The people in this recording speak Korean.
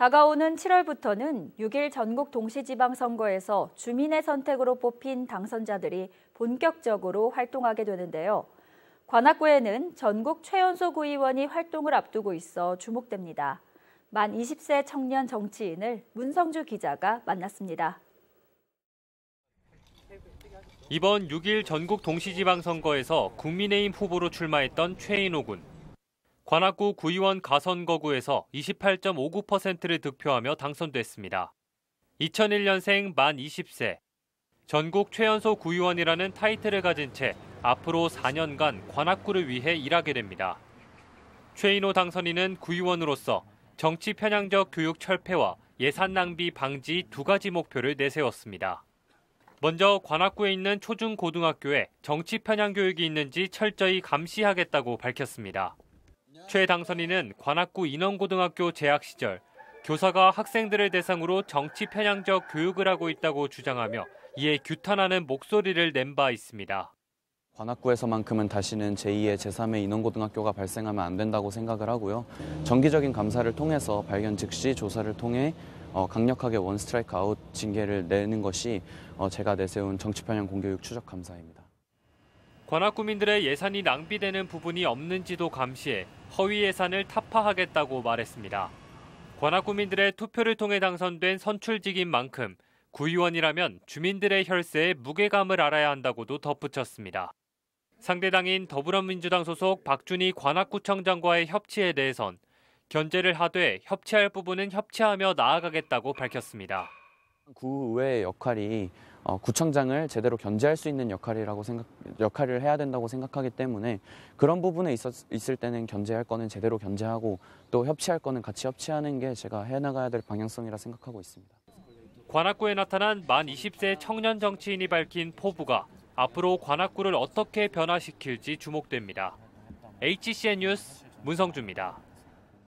다가오는 7월부터는 6일 전국 동시지방선거에서 주민의 선택으로 뽑힌 당선자들이 본격적으로 활동하게 되는데요. 관악구에는 전국 최연소 구의원이 활동을 앞두고 있어 주목됩니다. 만 20세 청년 정치인을 문성주 기자가 만났습니다. 이번 6일 전국 동시지방선거에서 국민의힘 후보로 출마했던 최인호 군. 관악구 구의원 가선거구에서 28.59%를 득표하며 당선됐습니다. 2001년생 만 20세. 전국 최연소 구의원이라는 타이틀을 가진 채 앞으로 4년간 관악구를 위해 일하게 됩니다. 최인호 당선인은 구의원으로서 정치 편향적 교육 철폐와 예산 낭비 방지 두 가지 목표를 내세웠습니다. 먼저 관악구에 있는 초중고등학교에 정치 편향 교육이 있는지 철저히 감시하겠다고 밝혔습니다. 최 당선인은 관악구 인원고등학교 재학 시절 교사가 학생들을 대상으로 정치 편향적 교육을 하고 있다고 주장하며 이에 규탄하는 목소리를 낸 바 있습니다. 관악구에서만큼은 다시는 제2의 제3의 인원고등학교가 발생하면 안 된다고 생각을 하고요. 정기적인 감사를 통해서 발견 즉시 조사를 통해 어, 강력하게 원 스트라이크 아웃 징계를 내는 것이 어, 제가 내세운 정치 편향 공교육 추적 감사입니다. 관악구민들의 예산이 낭비되는 부분이 없는지도 감시해 허위 예산을 타파하겠다고 말했습니다. 관악구민들의 투표를 통해 당선된 선출직인 만큼 구의원이라면 주민들의 혈세에 무게감을 알아야 한다고도 덧붙였습니다. 상대당인 더불어민주당 소속 박준희 관악구청장과의 협치에 대해선 견제를 하되 협치할 부분은 협치하며 나아가겠다고 밝혔습니다. 구의회의 역할이 어, 구청장을 제대로 견제할 수 있는 역할이라고 생각 역할을 해야 된다고 생각하기 때문에 그런 부분에 있었, 있을 때는 견제할 거는 제대로 견제하고 또 협치할 거는 같이 협치하는 게 제가 해나가야 될 방향성이라 생각하고 있습니다. 관악구에 나타난 만 20세 청년 정치인이 밝힌 포부가 앞으로 관악구를 어떻게 변화시킬지 주목됩니다. HCN 뉴스 문성주입니다.